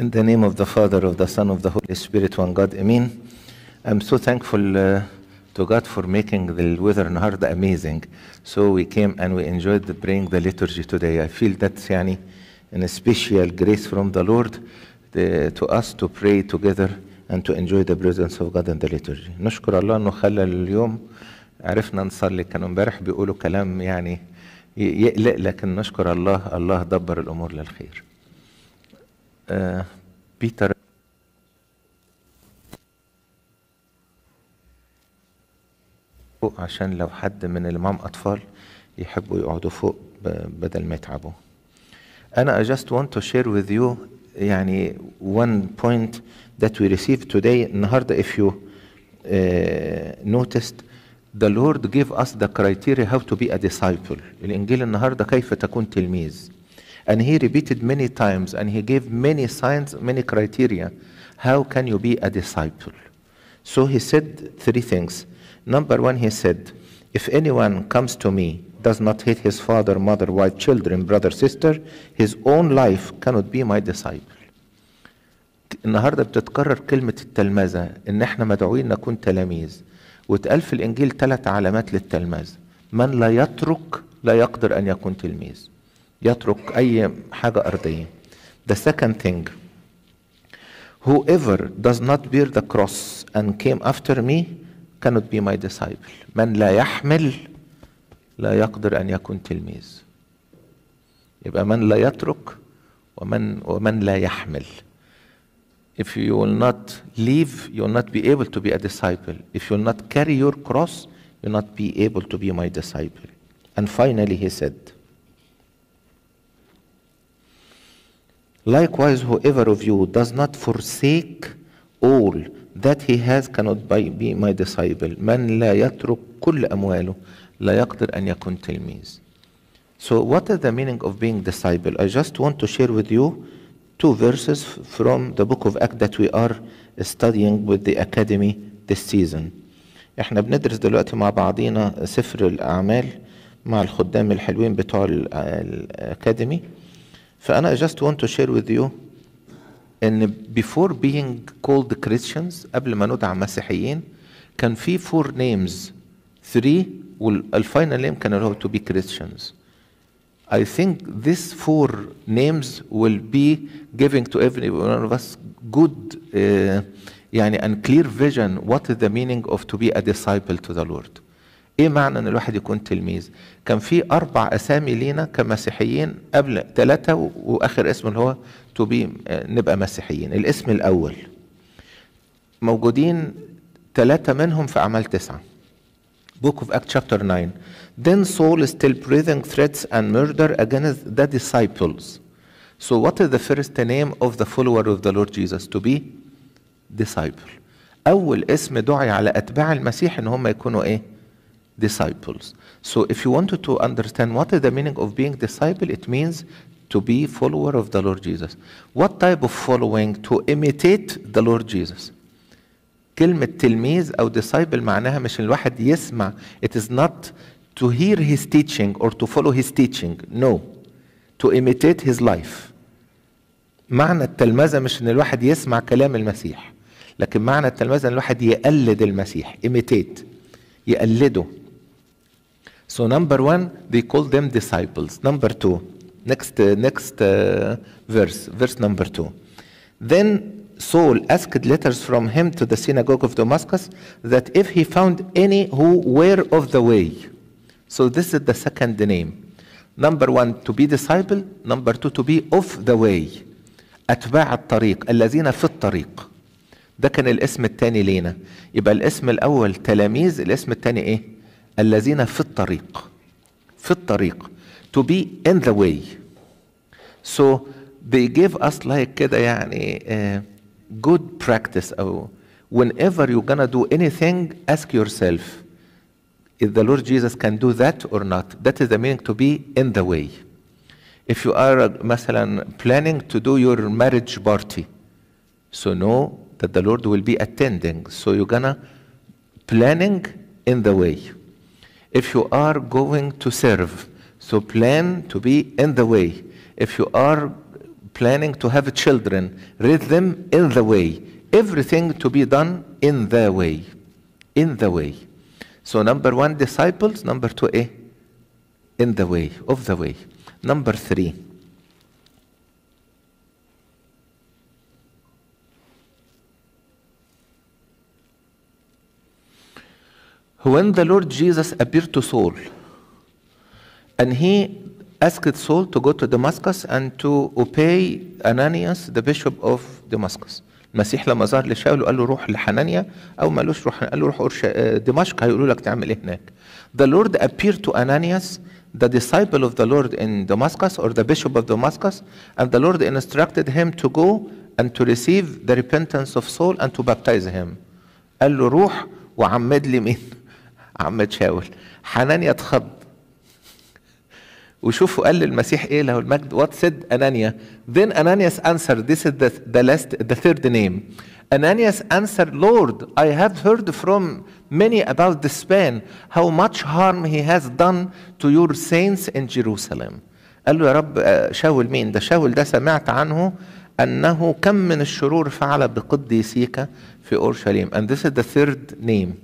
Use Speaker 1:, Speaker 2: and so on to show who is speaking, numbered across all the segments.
Speaker 1: In the name of the Father, of the Son, of the Holy Spirit, one God, Amen. I'm so thankful uh, to God for making the weather in heart amazing. So we came and we enjoyed the praying the liturgy today. I feel that's يعني an special grace from the Lord the, to us to pray together and to enjoy the presence of God in the liturgy. نشكر الله انه خلى اليوم عرفنا نصلي كانوا امبارح بيقولوا كلام يعني يقلق لكن نشكر الله الله دبر الامور للخير. بيتر عشان لو حد من المام أطفال يحبوا يقعدوا فوق بدل ما يتعبوا أنا I just want to share with you يعني one point that we received today النهاردة if you uh, noticed the Lord gave us the criteria how to be a disciple الإنجيل النهاردة كيف تكون تلميذ And he repeated many times and he gave many signs, many criteria. How can you be a disciple? So he said three things. Number one, he said, If anyone comes to me, does not hate his father, mother, wife, children, brother, sister, his own life cannot be my disciple. النهارده بتتكرر كلمة التلمذة إن إحنا مدعوين نكون تلاميذ واتقال في الإنجيل ثلاث علامات للتلمذة من لا يترك لا يقدر أن يكون تلميذ يترك أي حاجة أرضية The second thing Whoever does not bear the cross and came after me cannot be my disciple من لا يحمل لا يقدر أن يكون تلميذ يبقى من لا يترك ومن ومن لا يحمل If you will not leave, you will not be able to be a disciple. If you will not carry your cross, you will not be able to be my disciple. And finally, he said, Likewise, whoever of you does not forsake all that he has cannot be my disciple. من لا يترك كل أمواله لا يقدر أن يكون تلميذ. So what is the meaning of being disciple? I just want to share with you two verses from the book of Acts that we are studying with the academy this season. احنا بندرس دلوقتي مع بعضينا سفر الأعمال مع الخدام الحلوين بتوع الأكاديمي. فأنا I just want to share with you إن before being called Christians قبل ما ندعى مسيحيين كان في four names three والفاينل name كان اللي هو to be Christians I think these four names will be giving to every one of us good uh, يعني and clear vision what is the meaning of to be a disciple to the Lord. ايه معنى ان الواحد يكون تلميذ كان في اربع اسامي لينا كمسيحيين قبل ثلاثه واخر اسم اللي هو تبيم آه، نبقى مسيحيين الاسم الاول موجودين ثلاثه منهم في اعمال تسعه بوك اوف اكت شابتر 9 Then Saul is still breathing threats and murder against the disciples So what is the first name of the follower of the Lord Jesus to be disciple أول اسم دعي على أتباع المسيح إن هم يكونوا إيه؟ disciples. So if you wanted to understand what is the meaning of being disciple, it means to be follower of the Lord Jesus. What type of following? To imitate the Lord Jesus. كلمة تلميذ أو disciple معناها مش الواحد يسمع. It is not to hear his teaching or to follow his teaching. No. To imitate his life. معنى التلمذة مش إن الواحد يسمع كلام المسيح. لكن معنى التلمذة إن الواحد يقلد المسيح. imitate. يقلده. So number one, they call them disciples. Number two, next, uh, next uh, verse, verse number two. Then Saul asked letters from him to the synagogue of Damascus that if he found any who were of the way. So this is the second name. Number one, to be disciple. Number two, to be of the way. أتباع الطريق الذين في الطريق ده كان الاسم الثاني لينا يبقى الاسم الأول تلاميذ الاسم الثاني إيه؟ الذين في الطريق في الطريق to be in the way so they give us like كده يعني uh, good practice أو oh, whenever you're gonna do anything ask yourself if the Lord Jesus can do that or not that is the meaning to be in the way if you are uh, مثلا planning to do your marriage party so know that the Lord will be attending so you're gonna planning in the way if you are going to serve. So plan to be in the way. If you are planning to have children, read them in the way. Everything to be done in the way. In the way. So number one, disciples. Number two, eh? In the way, of the way. Number three. when the Lord Jesus appeared to Saul, and he asked Saul to go to Damascus and to obey Ananias, the bishop of Damascus. المسيح لما ظهر لشاول وقال له روح لحنانيا او مالوش روح قال له روح أرش... دمشق هيقولوا لك تعمل ايه هناك. The Lord appeared to Ananias, the disciple of the Lord in Damascus or the bishop of Damascus, and the Lord instructed him to go and to receive the repentance of Saul and to baptize him. قال له روح وعمد لي مين؟ عم تشاول حنانيا اتخض وشوفوا قال للمسيح ايه له المجد وات سيد انانيا then انانياس انسر ذيس is ذا لاست ذا ثيرد نيم انانياس انسر لورد اي هاف هيرد فروم many اباوت this man هاو ماتش هارم هي has دان تو يور سينس ان جيروسالم قال له يا رب آه، شاول مين ده شاول ده سمعت عنه انه كم من الشرور فعل بقديسيك في اورشليم and ذيس is ذا ثيرد نيم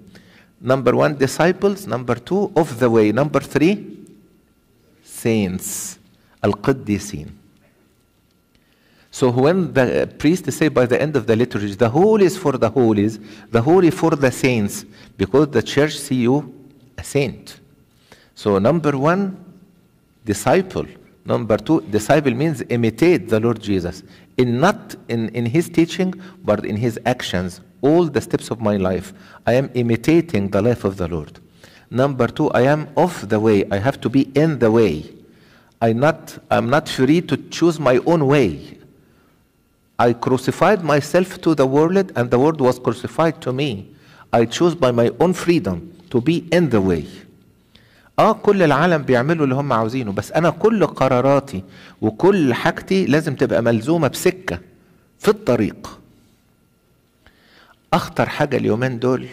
Speaker 1: Number one, disciples. Number two, of the way. Number three, saints. al qaddisin So when the priest say by the end of the liturgy, the holy is for the holies, the holy for the saints, because the church see you a saint. So number one, disciple. Number two, disciple means imitate the Lord Jesus, in not in, in his teaching, but in his actions, all the steps of my life. I am imitating the life of the Lord. Number two, I am off the way. I have to be in the way. I not, I'm not free to choose my own way. I crucified myself to the world, and the world was crucified to me. I choose by my own freedom to be in the way. اه كل العالم بيعملوا اللي هم عاوزينه بس انا كل قراراتي وكل حاجتي لازم تبقى ملزومه بسكه في الطريق اخطر حاجه اليومين دول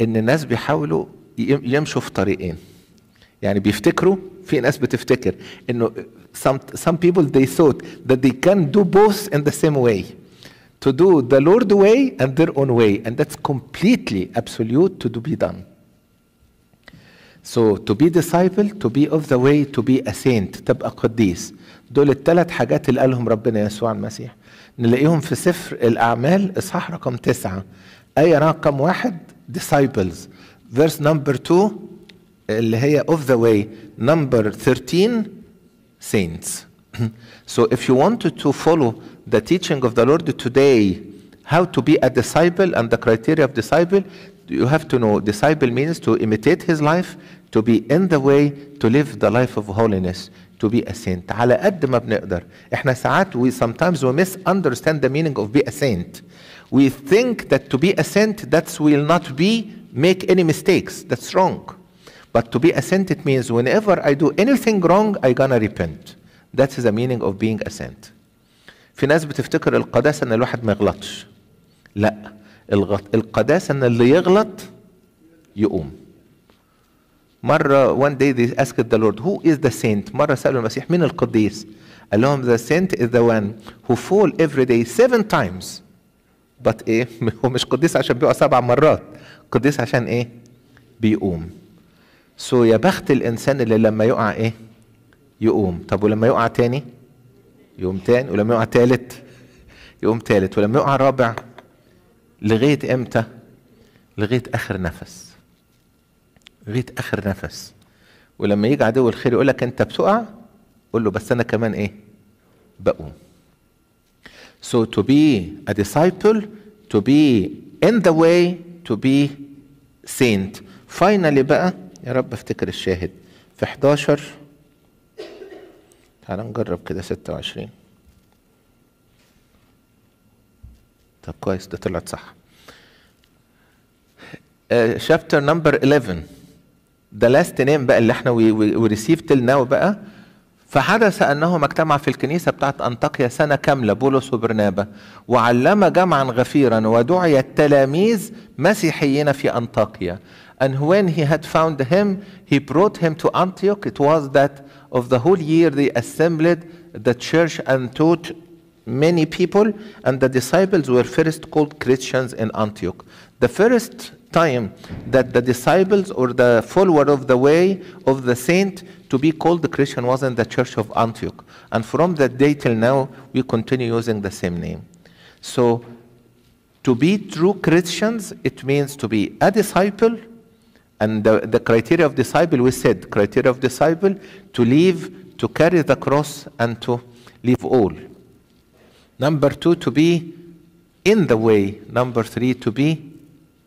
Speaker 1: ان الناس بيحاولوا يمشوا في طريقين يعني بيفتكروا في ناس بتفتكر انه some, some people they thought that they can do both in the same way to do the Lord way and their own way and that's completely absolute to do be done So to be disciple, to be of the way, to be a saint, تبقى قديس. دول الثلاث حاجات اللي قالهم ربنا يسوع المسيح. نلاقيهم في سفر الأعمال إصحاح رقم تسعة آية رقم واحد disciples verse number 2 اللي هي of the way number 13 saints so if you wanted to follow the teaching of the Lord today how to be a disciple and the criteria of disciple you have to know disciple means to imitate his life to be in the way to live the life of holiness to be a saint على قد ما بنقدر احنا ساعات we sometimes we misunderstand the meaning of be a saint we think that to be a saint that will not be make any mistakes that's wrong but to be a saint it means whenever I do anything wrong I gonna repent that's the meaning of being a saint في ناس بتفتكر القداسة ان الواحد ما يغلطش لا القداسة ان اللي يغلط يقوم مرة one day they asked the Lord who is the saint مرة سألوا المسيح من القديس قال لهم the saint is the one who fall every day seven times but ايه هو مش قديس عشان بيقع سبع مرات قديس عشان ايه بيقوم سو so يا بخت الانسان اللي لما يقع ايه يقوم طب ولما يقع تاني يقوم تاني ولما يقع تالت يقوم تالت ولما يقع رابع لغايه امتى لغايه اخر نفس لغايه اخر نفس ولما يجي عدو الخير يقول لك انت بتقع قول له بس انا كمان ايه بقوم So to be a disciple, to be in the way, to be saint. Finally بقى يا رب افتكر الشاهد في 11 تعال نجرب كده 26 طب كويس ده طلعت صح. Uh, chapter number 11 ده لاست نيم بقى اللي احنا وريسيف تل ناو بقى فحدث انهما اجتمع في الكنيسه بتاعت انطاكيا سنه كامله بولس وبرنابا وعلم جمعا غفيرا ودعي التلاميذ مسيحيين في انطاكيا and when he had found him he brought him to antioch it was that of the whole year they assembled the church and taught many people and the disciples were first called christians in antioch the first time that the disciples or the follower of the way of the saint to be called the Christian was in the church of Antioch. And from that day till now, we continue using the same name. So to be true Christians, it means to be a disciple, and the, the, criteria of disciple, we said, criteria of disciple, to leave, to carry the cross, and to leave all. Number two, to be in the way. Number three, to be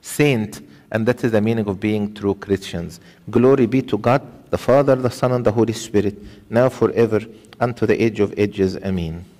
Speaker 1: saint, and that is the meaning of being true Christians. Glory be to God, the Father, the Son, and the Holy Spirit, now forever, unto the age of ages. Amen.